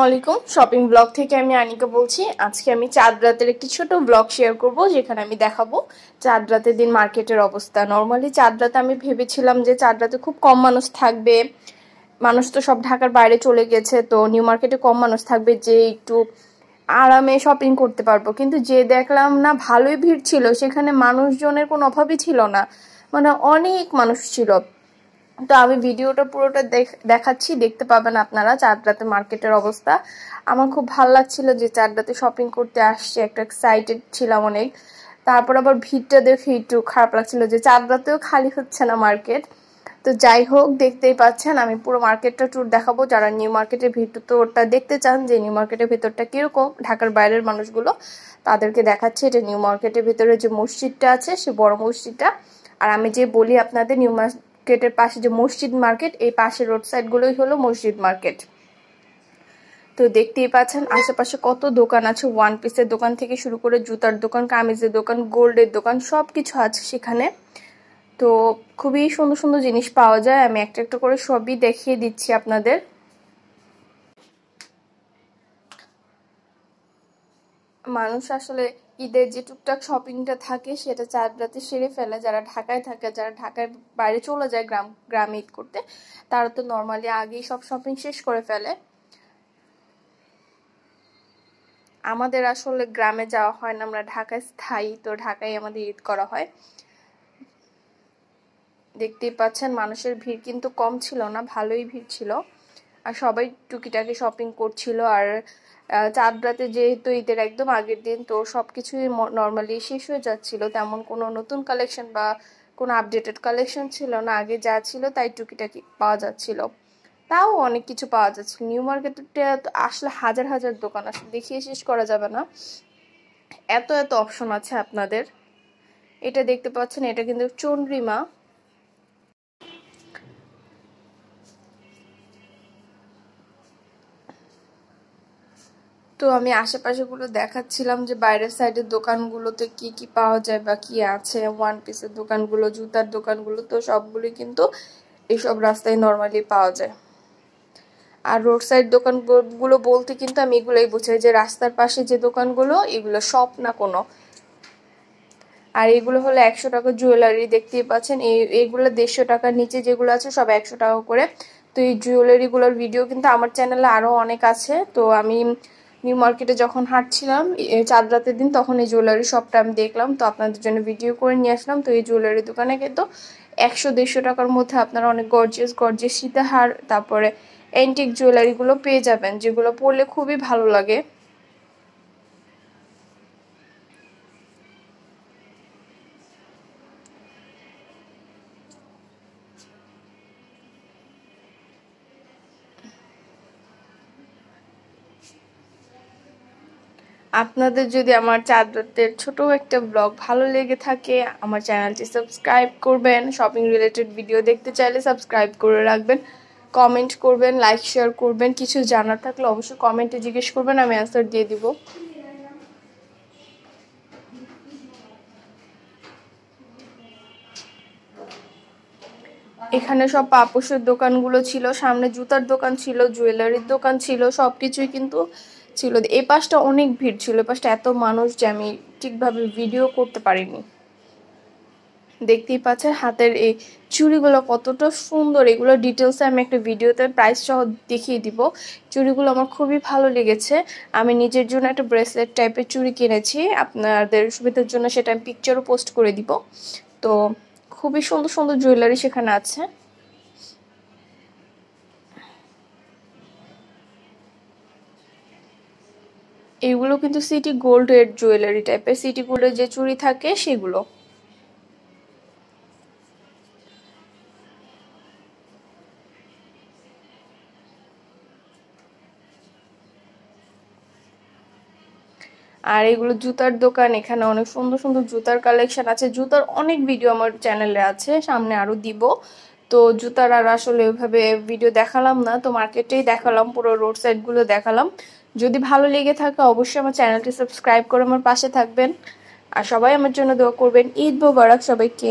আসসালামু আলাইকুম shopping blog থেকে আমি আনিকা বলছি আজকে আমি চাঁদ রাতের একটি ছোট ব্লগ শেয়ার করব যেখানে আমি দেখাবো চাঁদ রাতের দিন মার্কেটের অবস্থা নর্মালি চাঁদ রাতে আমি ভেবেছিলাম যে চাঁদ রাতে খুব কম মানুষ থাকবে মানুষ তো সব ঢাকার বাইরে চলে গেছে তো নিউ মার্কেটে কম মানুষ থাকবে যে একটু আরামে শপিং করতে পারবো কিন্তু যে দেখলাম না ভালোই ভিড় ছিল সেখানে মানুষজনের কোনো অভাবই ছিল না মানে অনেক মানুষ ছিল তো আমি ভিডিওটা পুরোটা দেখাচ্ছি দেখতে পাবেন আপনারা চারটাতে মার্কেটের অবস্থা আমার খুব ভালো লাগছিল যে চারটাতে শপিং করতে আসছে একটা এক্সাইটেড ছিলাম অনেক তারপর আবার ভিড়টা দেখে একটু খারাপ লাগছিল যে চারটাতেও খালি হচ্ছে না মার্কেট তো যাই হোক দেখতেই পাচ্ছেন আমি পুরো মার্কেটটা ট্যুর দেখাবো যারা নিউ মার্কেটের ভিতরটা দেখতে চান যে নিউ মার্কেটের ভিতরটা কীরকম ঢাকার বাইরের মানুষগুলো তাদেরকে দেখাচ্ছে এটা নিউ মার্কেটের ভিতরে যে মসজিদটা আছে সে বড় মসজিদটা আর আমি যে বলি আপনাদের নিউ গেটের পাশে যে মসজিদ মার্কেট এই পাশে রোড সাইডগুলোই হলো মসজিদ মার্কেট তো দেখতেই পাচ্ছেন আশেপাশে কত দোকান আছে ওয়ান পিসের দোকান থেকে শুরু করে জুতার দোকান কামিজের দোকান গোল্ডের দোকান সব কিছু আছে সেখানে তো খুবই সুন্দর সুন্দর জিনিস পাওয়া যায় আমি একটা একটা করে সবই দেখিয়ে দিচ্ছি আপনাদের মানুষ আসলে ঈদের যে টুকটাক শপিংটা থাকে সেটা চার রাতে সেরে ফেলে যারা ঢাকায় থাকে যারা ঢাকার বাইরে চলে যায় গ্রাম গ্রামে ঈদ করতে তারা তো নর্মালি আগেই সব শপিং শেষ করে ফেলে আমাদের আসলে গ্রামে যাওয়া হয় না আমরা ঢাকায় স্থায়ী তো ঢাকায় আমাদের ঈদ করা হয় দেখতেই পাচ্ছেন মানুষের ভিড় কিন্তু কম ছিল না ভালোই ভিড় ছিল আর সবাই টুকিটাকি শপিং করছিল আর চাঁদ রাতে যেহেতু ঈদের একদম আগের দিন তো সব কিছুই নর্মালি শেষ হয়ে যাচ্ছিল তেমন কোনো নতুন কালেকশন বা কোনো আপডেটেড কালেকশন ছিল না আগে যা ছিল তাই টুকিটাকি পাওয়া যাচ্ছিল তাও অনেক কিছু পাওয়া যাচ্ছে নিউ মার্কেটে আসলে হাজার হাজার দোকান আসলে দেখিয়ে শেষ করা যাবে না এত এত অপশন আছে আপনাদের এটা দেখতে পাচ্ছেন এটা কিন্তু চন্দ্রিমা তো আমি আশেপাশেগুলো দেখাচ্ছিলাম যে বাইরের সাইডের দোকানগুলোতে কি কি পাওয়া যায় বা কি আছে ওয়ান পিসের দোকানগুলো জুতার দোকানগুলো তো সবগুলোই কিন্তু এইসব রাস্তায় নর্মালি পাওয়া যায় আর রোড সাইড দোকানগুলো বলতে কিন্তু আমি এগুলোই বুঝাই যে রাস্তার পাশে যে দোকানগুলো এগুলো সব না কোনো আর এগুলো হলো একশো টাকা জুয়েলারি দেখতেই পাচ্ছেন এই এইগুলো দেড়শো টাকার নিচে যেগুলো আছে সব একশো টাকা করে তো এই জুয়েলারিগুলোর ভিডিও কিন্তু আমার চ্যানেলে আরও অনেক আছে তো আমি নিউ মার্কেটে যখন হাঁটছিলাম চাঁদ রাতের দিন তখন এই জুয়েলারি শপটা আমি দেখলাম তো আপনাদের জন্য ভিডিও করে নিয়ে আসলাম তো এই জুয়েলারি দোকানে কিন্তু একশো দেড়শো টাকার মধ্যে আপনারা অনেক গর্জিয়াস গর্জিয়াস সীতাহার তারপরে অ্যান্টিক জুয়েলারিগুলো পেয়ে যাবেন যেগুলো পরলে খুবই ভালো লাগে আপনাদের যদি আমার চাদরের ছোট একটা ব্লগ ভালো লেগে থাকে আমার চ্যানেলটি সাবস্ক্রাইব করবেন শপিং রিলেটেড ভিডিও দেখতে চাইলে সাবস্ক্রাইব করে রাখবেন কমেন্ট করবেন লাইক শেয়ার করবেন কিছু জানার থাকলে অবশ্যই কমেন্টে জিজ্ঞেস করবেন আমি অ্যান্সার দিয়ে দিব এখানে সব পাপোশের দোকানগুলো ছিল সামনে জুতার দোকান ছিল জুয়েলারির দোকান ছিল সব কিছুই কিন্তু ছিল এ পাশটা অনেক ভিড় ছিল এ পাশটা এত মানুষ যে আমি ঠিকভাবে ভিডিও করতে পারিনি দেখতেই পাচ্ছেন হাতের এই চুড়িগুলো কতটা সুন্দর এগুলো ডিটেলসে আমি একটা ভিডিওতে প্রাইস সহ দেখিয়ে দিব চুড়িগুলো আমার খুবই ভালো লেগেছে আমি নিজের জন্য একটা ব্রেসলেট টাইপের চুড়ি কিনেছি আপনাদের সুবিধার জন্য সেটা আমি পিকচারও পোস্ট করে দিব তো খুবই সুন্দর সুন্দর জুয়েলারি সেখানে আছে এগুলো কিন্তু সিটি গোল্ড এর জুয়েলারি টাইপের সিটি গোল্ড যে চুড়ি থাকে সেগুলো আর এগুলো জুতার দোকান এখানে অনেক সুন্দর সুন্দর জুতার কালেকশন আছে জুতার অনেক ভিডিও আমার চ্যানেলে আছে সামনে আরো দিব তো জুতার আর আসলে ওইভাবে ভিডিও দেখালাম না তো মার্কেটেই দেখালাম পুরো রোড সাইড গুলো দেখালাম যদি ভালো লেগে থাকে অবশ্যই আমার চ্যানেলটি সাবস্ক্রাইব করে আমার পাশে থাকবেন আর সবাই আমার জন্য দোয়া করবেন ঈদ মোবারক সবাইকে